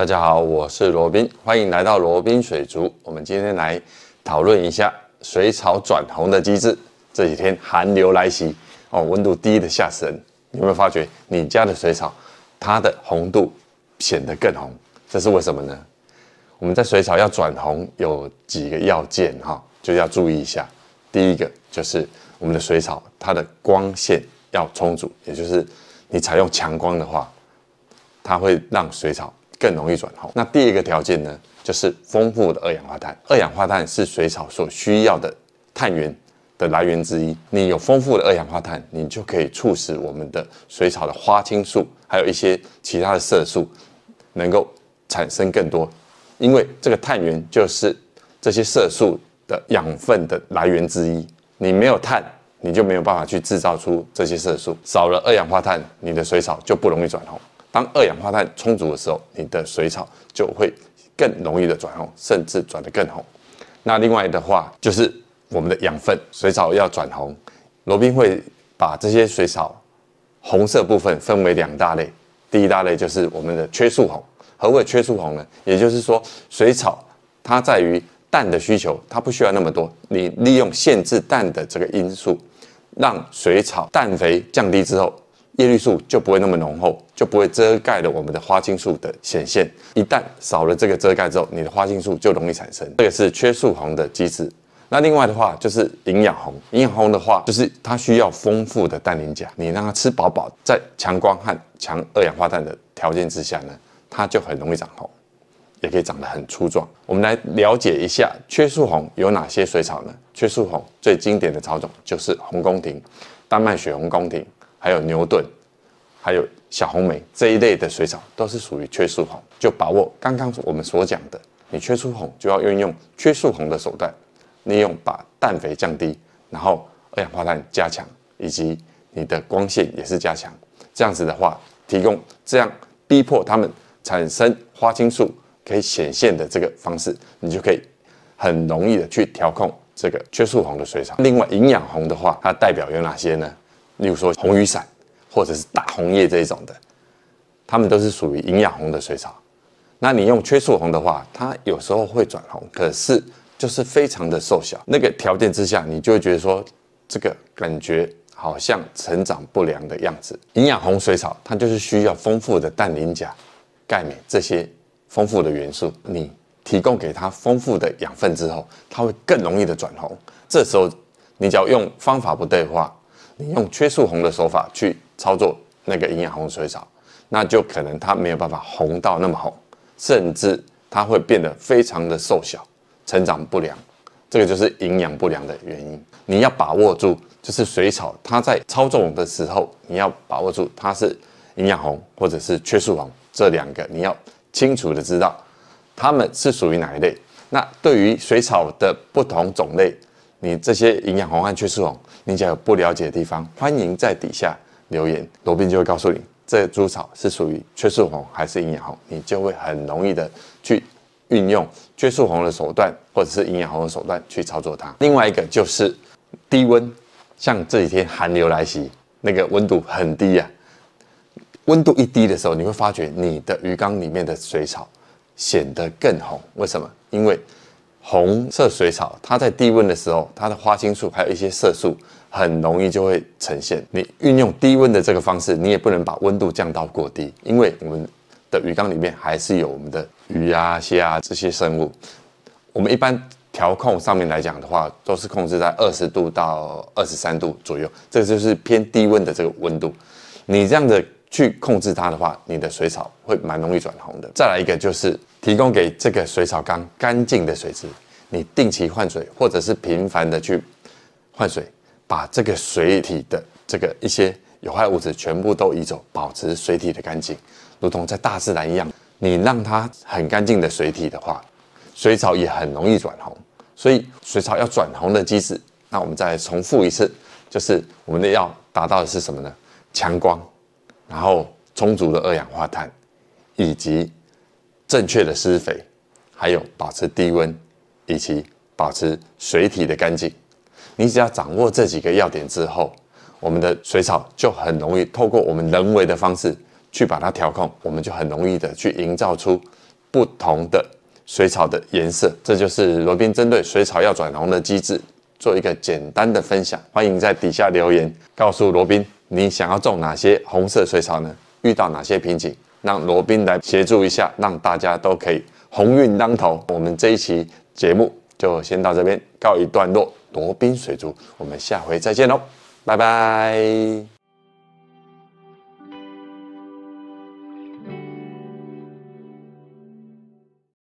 大家好，我是罗宾，欢迎来到罗宾水族。我们今天来讨论一下水草转红的机制。这几天寒流来袭哦，温度低的下神，有没有发觉你家的水草它的红度显得更红？这是为什么呢？我们在水草要转红有几个要件哈，就要注意一下。第一个就是我们的水草它的光线要充足，也就是你采用强光的话，它会让水草。更容易转红。那第二个条件呢，就是丰富的二氧化碳。二氧化碳是水草所需要的碳源的来源之一。你有丰富的二氧化碳，你就可以促使我们的水草的花青素，还有一些其他的色素，能够产生更多。因为这个碳源就是这些色素的养分的来源之一。你没有碳，你就没有办法去制造出这些色素。少了二氧化碳，你的水草就不容易转红。当二氧化碳充足的时候，你的水草就会更容易的转红，甚至转得更红。那另外的话，就是我们的养分，水草要转红，罗宾会把这些水草红色部分分为两大类。第一大类就是我们的缺素红。何谓缺素红呢？也就是说，水草它在于氮的需求，它不需要那么多。你利用限制氮的这个因素，让水草氮肥降低之后。叶绿素就不会那么浓厚，就不会遮盖了我们的花青素的显现。一旦少了这个遮盖之后，你的花青素就容易产生。这个是缺素红的机制。那另外的话就是营养红，营养红的话就是它需要丰富的氮磷钾，你让它吃饱饱，在强光和强二氧化碳的条件之下呢，它就很容易长红，也可以长得很粗壮。我们来了解一下缺素红有哪些水草呢？缺素红最经典的草种就是红宫廷、丹麦雪红宫廷。还有牛顿，还有小红莓这一类的水草都是属于缺素红，就把握刚刚我们所讲的，你缺素红就要运用缺素红的手段，利用把氮肥降低，然后二氧化碳加强，以及你的光线也是加强，这样子的话，提供这样逼迫它们产生花青素可以显现的这个方式，你就可以很容易的去调控这个缺素红的水草。另外营养红的话，它代表有哪些呢？例如说红雨伞，或者是大红叶这一种的，它们都是属于营养红的水草。那你用缺素红的话，它有时候会转红，可是就是非常的瘦小。那个条件之下，你就会觉得说，这个感觉好像成长不良的样子。营养红水草，它就是需要丰富的氮、磷、钾、钙、镁这些丰富的元素。你提供给它丰富的养分之后，它会更容易的转红。这时候，你只要用方法不对的话，你用缺素红的手法去操作那个营养红水草，那就可能它没有办法红到那么红，甚至它会变得非常的瘦小，成长不良，这个就是营养不良的原因。你要把握住，就是水草它在操纵的时候，你要把握住它是营养红或者是缺素红这两个，你要清楚的知道它们是属于哪一类。那对于水草的不同种类，你这些营养红和缺素红，你只要有不了解的地方，欢迎在底下留言，罗宾就会告诉你这株草是属于缺素红还是营养红，你就会很容易的去运用缺素红的手段，或者是营养红的手段去操作它。另外一个就是低温，像这几天寒流来袭，那个温度很低呀，温度一低的时候，你会发觉你的鱼缸里面的水草显得更红，为什么？因为。红色水草，它在低温的时候，它的花青素还有一些色素很容易就会呈现。你运用低温的这个方式，你也不能把温度降到过低，因为我们的鱼缸里面还是有我们的鱼啊、虾啊这些生物。我们一般调控上面来讲的话，都是控制在二十度到二十三度左右，这就是偏低温的这个温度。你这样的去控制它的话，你的水草会蛮容易转红的。再来一个就是。提供给这个水草缸干净的水质，你定期换水或者是频繁的去换水，把这个水体的这个一些有害物质全部都移走，保持水体的干净，如同在大自然一样，你让它很干净的水体的话，水草也很容易转红。所以水草要转红的机制，那我们再重复一次，就是我们的要达到的是什么呢？强光，然后充足的二氧化碳，以及。正确的施肥，还有保持低温，以及保持水体的干净。你只要掌握这几个要点之后，我们的水草就很容易透过我们人为的方式去把它调控，我们就很容易的去营造出不同的水草的颜色。这就是罗宾针对水草要转红的机制做一个简单的分享。欢迎在底下留言，告诉罗宾你想要种哪些红色水草呢？遇到哪些瓶颈？让罗宾来协助一下，让大家都可以鸿运当头。我们这一期节目就先到这边告一段落。罗宾水族，我们下回再见喽，拜拜。